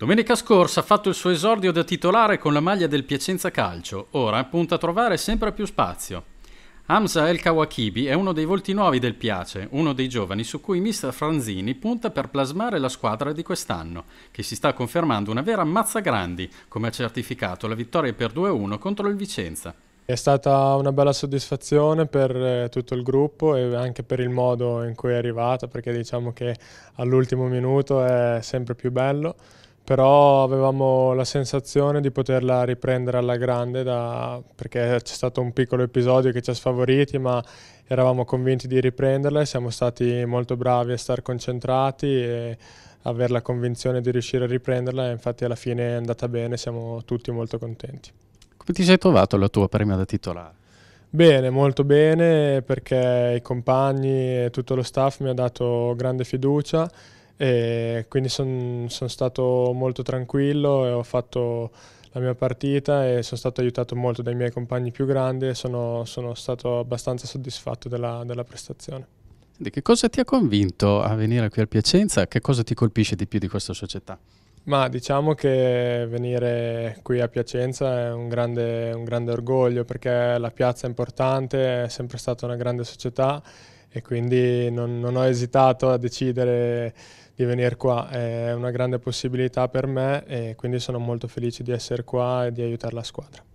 Domenica scorsa ha fatto il suo esordio da titolare con la maglia del Piacenza Calcio, ora punta a trovare sempre più spazio. Hamza El Kawakibi è uno dei volti nuovi del Piace, uno dei giovani su cui Mr. Franzini punta per plasmare la squadra di quest'anno, che si sta confermando una vera mazza grandi, come ha certificato la vittoria per 2-1 contro il Vicenza. È stata una bella soddisfazione per eh, tutto il gruppo e anche per il modo in cui è arrivata, perché diciamo che all'ultimo minuto è sempre più bello però avevamo la sensazione di poterla riprendere alla grande da, perché c'è stato un piccolo episodio che ci ha sfavoriti ma eravamo convinti di riprenderla e siamo stati molto bravi a star concentrati e avere la convinzione di riuscire a riprenderla e infatti alla fine è andata bene, siamo tutti molto contenti. Come ti sei trovato la tua prima da titolare? Bene, molto bene perché i compagni e tutto lo staff mi ha dato grande fiducia e quindi sono son stato molto tranquillo e ho fatto la mia partita e sono stato aiutato molto dai miei compagni più grandi e sono, sono stato abbastanza soddisfatto della, della prestazione. Di che cosa ti ha convinto a venire qui a Piacenza? Che cosa ti colpisce di più di questa società? Ma diciamo che venire qui a Piacenza è un grande, un grande orgoglio perché la piazza è importante, è sempre stata una grande società e quindi non, non ho esitato a decidere di venire qua. È una grande possibilità per me e quindi sono molto felice di essere qua e di aiutare la squadra.